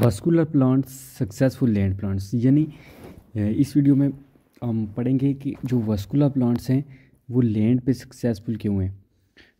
vascular plants successful land plants यानी इस video में हम पढ़ेंगे कि जो वास्कुलर प्लांट्स हैं वो लैंड पे सक्सेसफुल क्यों हैं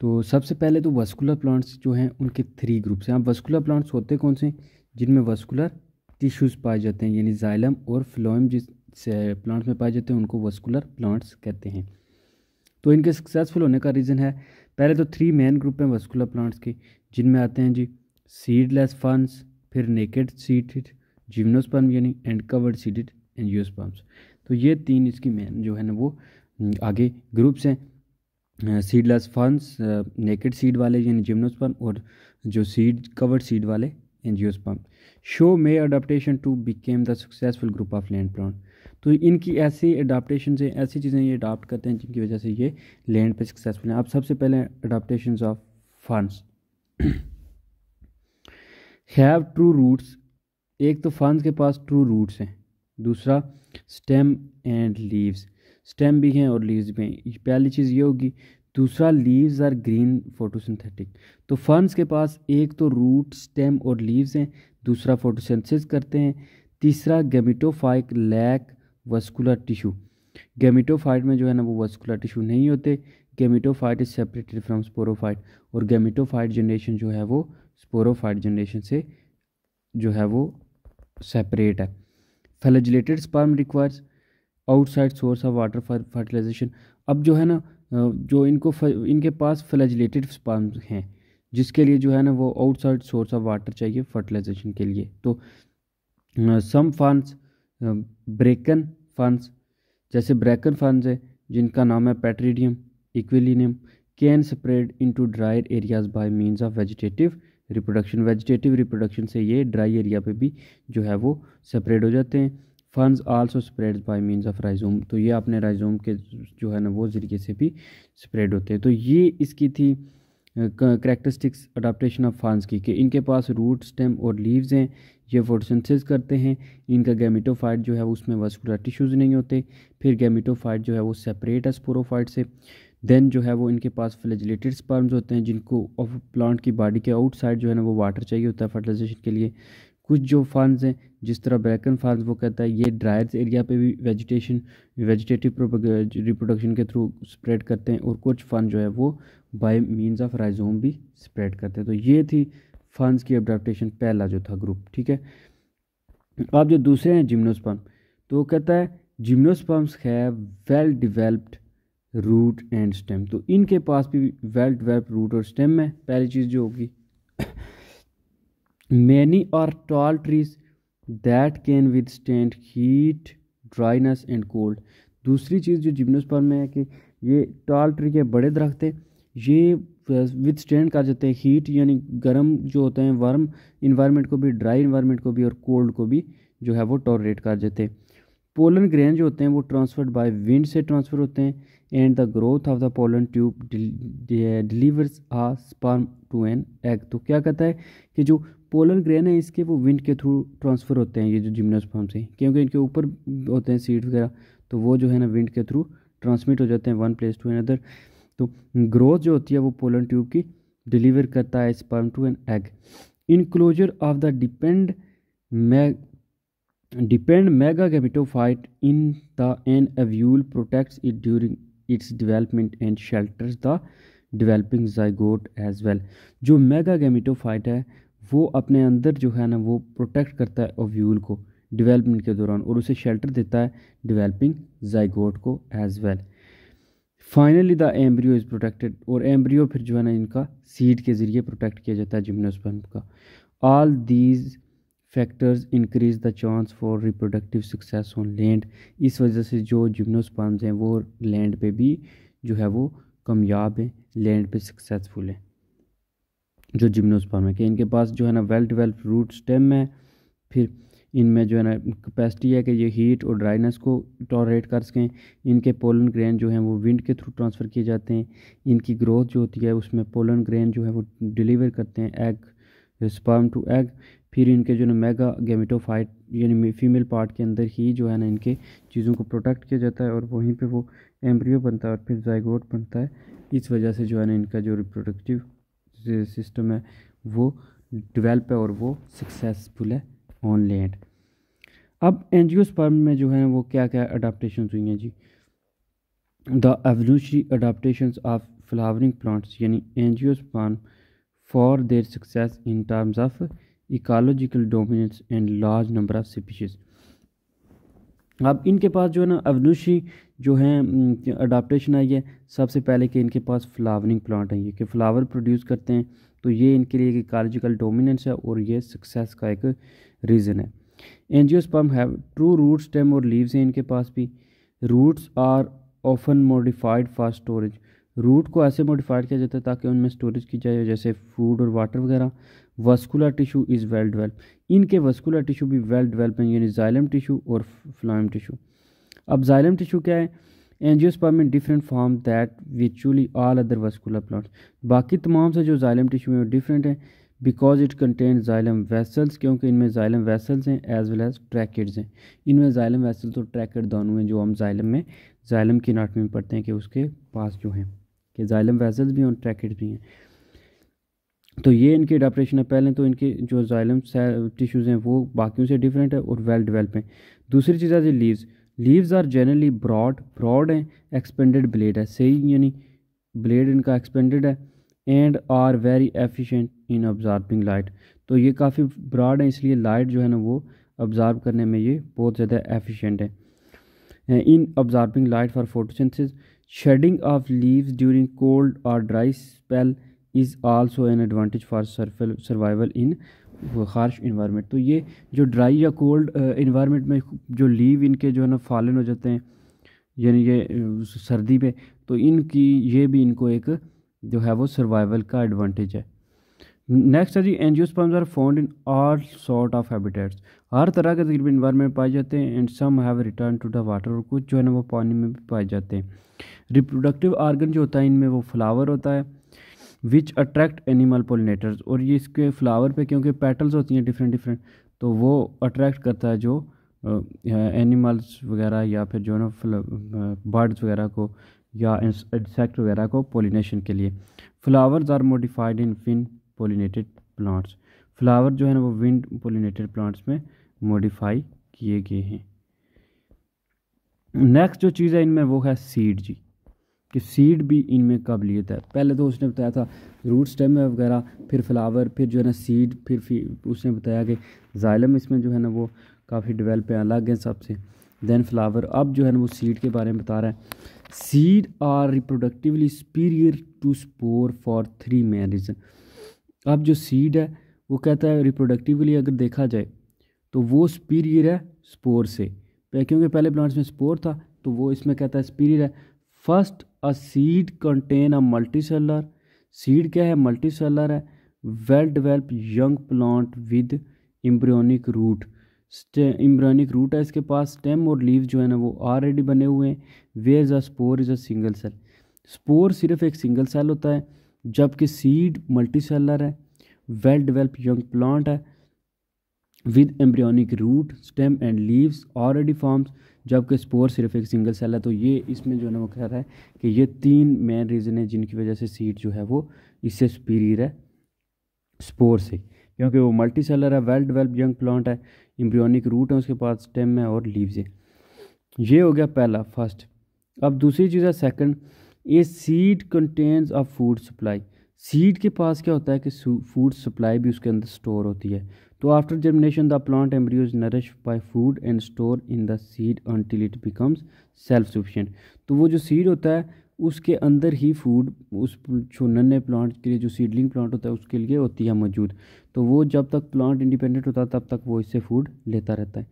तो सबसे पहले तो वास्कुलर प्लांट्स जो हैं उनके थ्री ग्रुप्स हैं अब वास्कुलर प्लांट्स होते कौन से जिनमें वास्कुलर टिश्यूज़ पाए जाते हैं यानी जाइलम और फ्लोइम जिस प्लांट्स में पाए जाते हैं उनको वस्कुलर प्लांट्स कहते हैं तो इनके सक्सेसफुल होने का रीज़न है पहले तो थ्री मेन ग्रुप हैं वस्कुलर प्लांट्स के जिनमें आते हैं जी सीडलेस फंस फिर नेकेड सीटेड जिम्नोस्पर्म यानी एंड कवर्ड सीटेड एनजियोस्पर्म्स तो ये तीन इसकी मेन जो है ना वो हम्म, आगे ग्रुप्स हैं सीडलेस फर्म्स नेकेड सीड वाले यानी जिम्नोस्पर्म और जो सीड कवर्ड सीड वाले एनजियोस्पर्म शो मे adaptation to became the successful group of land plant तो इनकी ऐसी अडाप्टेशन से ऐसी चीज़ें ये अडाप्ट करते हैं जिनकी वजह से ये लैंड पे सक्सेसफुल हैं अब सबसे पहले adaptation of ferns have true roots एक तो फंस के पास ट्रू रूट्स हैं दूसरा स्टेम एंड लीव्स स्टेम भी हैं और लीव्स भी हैं पहली चीज़ ये होगी दूसरा लीव्स आर ग्रीन फोटोसिंथेटिक तो फंस के पास एक तो रूट स्टेम और लीव्स हैं दूसरा फोटोसिंथेसिस करते हैं तीसरा gametophyte lack vascular tissue gametophyte में जो है ना वो वस्कुलर टिश्यू नहीं होते gametophyte is separated from sporophyte और गेमिटोफाइट जनरेशन जो है वो स्पोरोफाइट जनरेशन से जो है वो सेपरेट है flagellated sperm requires outside source of water fertilisation अब जो है ना जो इनको इनके पास फेलजलेटेड स्पर्म हैं जिसके लिए जो है ना वो आउटसाइड सोर्स ऑफ वाटर चाहिए फर्टिलाइजेशन के लिए तो सम फंड्स ब्रेकन फंड्स जैसे ब्रेकन फंड्स है जिनका नाम है pteridium aquilinum can spread into drier areas by means of vegetative reproduction vegetative reproduction से ये ड्राई एरिया पे भी जो है वो सेपरेट हो जाते हैं ferns also spread by means of rhizome तो ये अपने राइजोम के जो है ना वो ज़रिए से भी स्प्रेड होते हैं तो ये इसकी थी करेक्टरिस्टिक्स अडाप्टशन ऑफ फंड्स की कि इनके पास रूट स्टेम और लीव्स हैं ये फोटोसेंसिस करते हैं इनका गेमिटोफाइट जो है उसमें वस्कुलर टिश्यूज़ नहीं होते फिर गेमिटोफाइट जो है वो सेपरेट है स्पोरोफाइट से देन जो है वो इनके पास फ्लेजिलेटेड स्पर्म्स होते हैं जिनको ऑफ प्लांट की बॉडी के आउटसाइड जो है ना वो वाटर चाहिए होता है फर्टिलाइजेशन के लिए कुछ जो फार्म्स हैं जिस तरह ब्रैकन फार्म वो कहता है ये ड्रायर्स एरिया पे भी वेजिटेशन वेजिटेटिव रिप्रोडक्शन के थ्रू स्प्रेड करते हैं और कुछ फन जो है वो बाय मींस ऑफ राइजोम भी स्प्रेड करते हैं तो ये थी फंड की अडाप्टेशन पहला जो था ग्रुप ठीक है अब जो दूसरे हैं जिमनोसपम्प तो कहता है जिम्नोस्पर्म्स है well developed root and stem तो इनके पास भी वेल डिवेल्प रूट और स्टेम है पहली चीज़ जो होगी many are tall trees that can withstand heat dryness and cold दूसरी चीज़ जो जिम्नोस्पर्म में है कि ये टॉल ट्री के बड़े दरख्त है ये विद स्टैंड कर जाते हैं हीट यानी गर्म जो होते हैं वर्म इन्वायरमेंट को भी ड्राई इन्वायरमेंट को भी और कोल्ड को भी जो है वो टॉलरेट कर जाते हैं पोलन ग्रेन जो होते हैं वो ट्रांसफर्ड बाय विंड से ट्रांसफ़र होते हैं and the growth of the pollen tube delivers a sperm to an egg तो क्या कहता है कि जो पोलन ग्रेन है इसके वो विंड के थ्रू ट्रांसफ़र होते हैं ये जो जिम्नोस्पर्म से क्योंकि इनके ऊपर होते हैं सीड वगैरह तो वो जो है ना विंड के थ्रू ट्रांसमिट हो जाते हैं वन प्लेस टू अनदर तो ग्रोथ जो होती है वो पोलन ट्यूब की डिलीवर करता है sperm to an egg enclosure of the depend my depend megagametophyte in the an ovule protects it during its development and shelters the developing zygote as well जो megagametophyte है वो अपने अंदर जो है ना वो प्रोटेक्ट करता है ओव्यूल को डिवेलपमेंट के दौरान और उसे शेल्टर देता है डिवेलपिंग जाइगोट को as well finally the embryo is protected और एम्ब्रियो फिर जो है ना इनका सीड के ज़रिए प्रोटेक्ट किया जाता है जिम्नोस्पर्म का all these factors increase the chance for reproductive success on land इस वजह से जो जिम्नोस्पम्स हैं वो लैंड पे भी जो है वो कामयाब हैं लैंड पे सक्सेसफुल हैं जो जिम्नोस्पर्म है कि इनके पास जो है ना वेल डिवेल्प रूट स्टेम है फिर इनमें जो है ना कैपेसिटी है कि ये हीट और ड्राइनेस को टॉलरेट कर सकें इनके पोलन ग्रेन जो हैं वो विंड के थ्रू ट्रांसफ़र किए जाते हैं इनकी ग्रोथ जो होती है उसमें पोलन ग्रेन जो है वो डिलीवर करते हैं एग स्पर्म टू एग फिर इनके जो है मेगा गेमिटोफाइट यानी फीमेल पार्ट के अंदर ही जो है ना इनके चीज़ों को प्रोटेक्ट किया जाता है और वहीं पे वो एम्ब्रियो बनता है और फिर जयगोट बनता है इस वजह से जो है ना इनका जो रिप्रोडक्टिव सिस्टम है वो डिवेल्प है और वो सक्सेसफुल है ऑन लैंड अब एन में जो है वो क्या क्या अडाप्टशन हुई हैं जी the evolutionary adaptation of flowering plants यानी angiosperm for their success in terms of ecological dominance and large number of species अब इनके पास जो है ना अवनुशी जो है अडाप्टेशन आई है सबसे पहले कि इनके पास फ्लावरिंग प्लांट है ये कि फ्लावर प्रोड्यूस करते हैं तो ये इनके लिए एक इकोलॉजिकल डोमिनेंस है और ये सक्सेस का एक रीज़न है angiosperm have true root stem और लीव्स हैं इनके पास भी roots are often modified for storage root को ऐसे मॉडिफाइड किया जाता है ताकि उनमें स्टोरेज की जाए जैसे फूड और वाटर वगैरह vascular tissue is well develop इनके वस्कुलर टिशू भी वेल डिवेल्प हैं यानी जाइलम टिशू और फ्लाइम टिशू अब जाइलम टिशू क्या है एनजियोस्पर्म में डिफरेंट फॉर्म दैट विचुअली ऑल अदर वस्कुलर प्लांट्स बाकी तमाम से जो जाइलम टिशू हैं वो डिफरेंट हैं because it contain xylem vessels क्योंकि इनमें जाइलम वेसल्स हैं एज वेल एज ट्रैकेड्स हैं इनमें जाइलम वेसल्स और ट्रैकेट दोनों हैं जो हम जाइलम में जाइलम की नाटमी में पढ़ते हैं कि उसके पास जो हैं कि जाइलम वेजल्स भी हैं और ट्रैकेट भी हैं तो ये इनकी अडाप्टेशन है पहले तो इनके जो जाइलम टिश्यूज़ हैं वो बाकियों से डिफरेंट है और वेल डिवेल्प हैं दूसरी चीज़ है जी leaves leaves are generally broad broad हैं एक्सपेंडेड ब्लेड है सही यानी ब्लेड इनका एक्सपेंडेड है and are very efficient in absorbing light तो ये काफ़ी ब्रॉड है इसलिए लाइट जो है ना वो ऑब्जॉर्ब करने में ये बहुत ज़्यादा एफिशेंट है in absorbing light for photosynthesis shedding of leaves during cold or dry spell is also an advantage for survival in harsh environment तो ये जो ड्राई या कोल्ड इन्वायरमेंट uh, में जो लीव इनके जो है ना फॉलन हो जाते हैं यानी ये uh, सर्दी में तो इनकी ये भी इनको एक जो है वो सर्वाइवल का एडवांटेज है नेक्स्ट है जी angiosperms are found in all sort of habitats हर तरह के तकरीबन इन्वायरमेंट में पाए जाते हैं and some have return to the water और कुछ जो है ना वो पानी में भी पाए जाते हैं रिप्रोडक्टिव आर्गन जो होता है इनमें वो फ्लावर होता है विच अट्रैक्ट एनिमल पोलिनेटर्स और ये इसके फ्लावर पे क्योंकि पेटल्स होती हैं डिफरेंट डिफरेंट तो वो अट्रैक्ट करता है जो एनिमल्स वगैरह या फिर जो है ना बर्ड्स वगैरह को या इंसेक्ट वगैरह को पोलिनेशन के लिए flowers are modified in fin pollinated plants flower जो है ना वो विंड पोलिनेटेड प्लांट्स में मॉडिफाई किए गए हैं नेक्स्ट जो चीज़ है इनमें वो है सीड जी कि सीड भी इनमें काबिलियत है पहले तो उसने बताया था रूट स्टेम वगैरह फिर फ्लावर फिर जो है ना सीड फिर फिर उसने बताया कि जाइलम इसमें जो है ना वो काफ़ी डिवेलप है अलग है सबसे दैन फ्लावर अब जो है ना वो सीड के बारे में बता रहा है seed are reproductively superior to spore for three main reason तो अब जो सीड है वो कहता है रिप्रोडक्टिवली अगर देखा जाए तो वो स्पीरियर है स्पोर से क्योंकि पहले प्लांट्स में स्पोर था तो वो इसमें कहता है स्पीरियर है first a seed contain a multicellular seed क्या है मल्टी सेलर है well develop young plant with embryonic root embryonic root है इसके पास स्टेम और लीव जो है ना वो ऑलरेडी बने हुए हैं where a spore is a single cell spore सिर्फ एक सिंगल सेल होता है जबकि सीड मल्टी सेलर है वेल डिवेल्प यंग प्लांट है with embryonic root stem and leaves already forms जबकि स्पोर सिर्फ एक सिंगल सेल है तो ये इसमें जो है ना वो कह रहा है कि ये तीन मेन रीज़न है जिनकी वजह से सीड जो है वो इससे सुपीरियर है स्पोर से क्योंकि वो मल्टी सेलर है वेल डिवेल्प यंग प्लांट है एम्ब्रियोनिक रूट है उसके पास स्टेम है और लीव्स है ये हो गया पहला फर्स्ट अब दूसरी चीज़ है second a seed contains of food supply seed के पास क्या होता है कि फूड सप्लाई भी उसके अंदर स्टोर होती है तो after germination the plant embryo is nourish by food and store in the seed until it becomes self sufficient तो वो जो सीड होता है उसके अंदर ही फूड उस जो नन्हे प्लांट के लिए जो सीडलिंग प्लांट होता है उसके लिए होती है मौजूद तो वो जब तक प्लांट इंडिपेंडेंट होता है तब तक वो इससे फूड लेता रहता है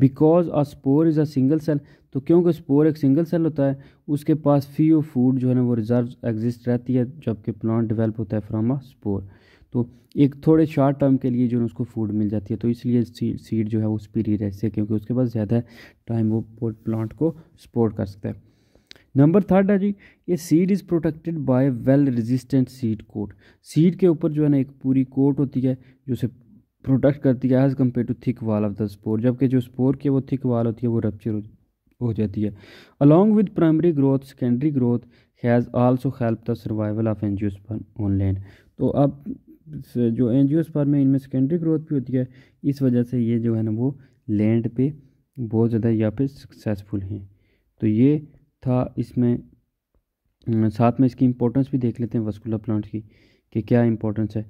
because a spore is a single cell तो क्योंकि स्पोर एक सिंगल सेल होता है उसके पास फी ओ फूड जो है ना वो रिजर्व एग्जिस्ट रहती है जबकि प्लांट डिवेल्प होता है फ्राम अ स्पोर तो एक थोड़े शॉर्ट टर्म के लिए जो है उसको फूड मिल जाती है तो इसलिए सीड जो है वो स्पीड रहती है क्योंकि उसके पास ज़्यादा टाइम वो प्लांट को सपोर्ट कर सकता है नंबर थर्ड है जी ये seed is protected by well resistant seed coat seed के ऊपर जो है ना एक पूरी कोट होती है जो उसे प्रोटेक्ट करती है as compare to thick wall of the spore जबकि जो स्पोर की वो थिक वाल होती है वो रपच्चर हो जाती है along with primary growth secondary growth has also help the survival of an G on land तो अब जो एन जी में इनमें सेकेंडरी ग्रोथ भी होती है इस वजह से ये जो है ना वो लैंड पे बहुत ज़्यादा यहाँ पे सक्सेसफुल हैं तो ये था इसमें साथ में इसकी इंपॉर्टेंस भी देख लेते हैं वस्कुलर प्लांट की कि क्या इंपॉर्टेंस है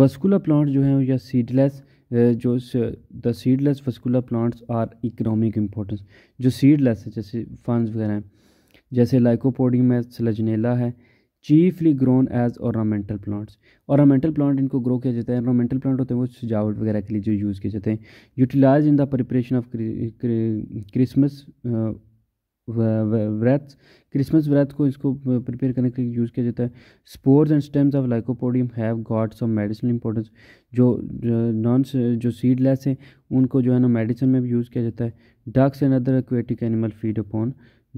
वस्कुलर प्लांट जो है या सीडलेस जो the seedless vascular plants are economic importance जो सीडलेस है जैसे फंड्स वगैरह हैं जैसे लाइकोपोडियम है सलजनेला है chiefly grown as ornamental plants ornamental plant इनको ग्रो किया जाता है ऑर्नामेंटल प्लांट होते हैं वो सजावट वगैरह के लिए जो यूज़ किए जाते हैं utilise in the preparation of Christmas wreath Christmas wreath को इसको प्रिपेयर करने के लिए यूज़ किया जाता है spores and stems of lycopodium have got some medicinal importance जो नॉन जो सीडलेस हैं उनको जो है ना मेडिसिन में भी यूज़ किया जाता है ducks and other aquatic animal feed upon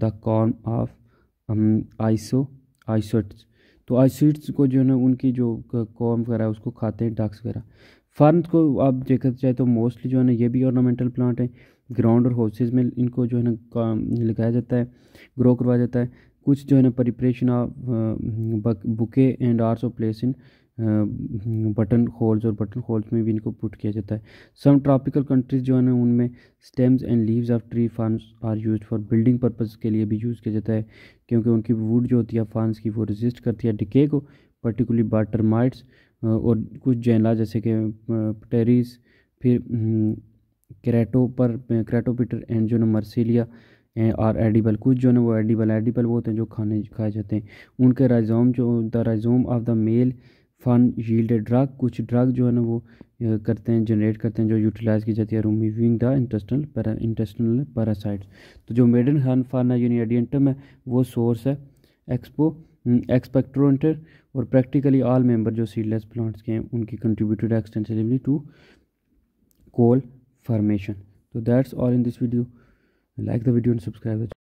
the corn of iso isoetes तो आइसोट्स को जो है ना उनकी जो कॉर्न वगैरह उसको खाते हैं डक्स वगैरह फर्न को आप देखा जाए तो मोस्टली जो है ना ये भी ऑर्नामेंटल प्लांट है ग्राउंड और हाउसेज में इनको जो है ना लगाया जाता है ग्रो करवाया जाता है कुछ जो है ना preparation of bouquet and are of place in buttonholes और बटन होल्स में भी इनको पुट किया जाता है सम ट्रॉपिकल कंट्रीज जो है ना उनमें stems and leaves of tree ferns are use for building purpose के लिए भी यूज़ किया जाता है क्योंकि उनकी वुड जो होती है फार्म्स की वो रेजिस्ट करती है डिके को पर्टिकुलर बाटरमाइट्स uh, और कुछ जैनला जैसे कि uh, टेरिस फिर हम्म, क्रेटो पर क्रेटोपीटर एंड जो है मर्सिलिया और एडिबल कुछ जो है वो एडिबल एडिबल वो होते हैं जो खाने खाए जाते हैं उनके राइजोम जो the rhizome of the male fern yield drug कुछ ड्रग जो है ना वो करते हैं जनरेट करते हैं जो यूटिलाइज की जाती है removing the intestinal para intestinal parasites तो जो मेडन हन फाना यूनि एडियंटम है वो सोर्स है एक्सपो एक्सपेक्ट्रोटर और प्रैक्टिकली ऑल मेंबर जो सीडलेस प्लांट्स के हैं उनकी contributed extensively to coal formation so that's all in this video like the video and subscribe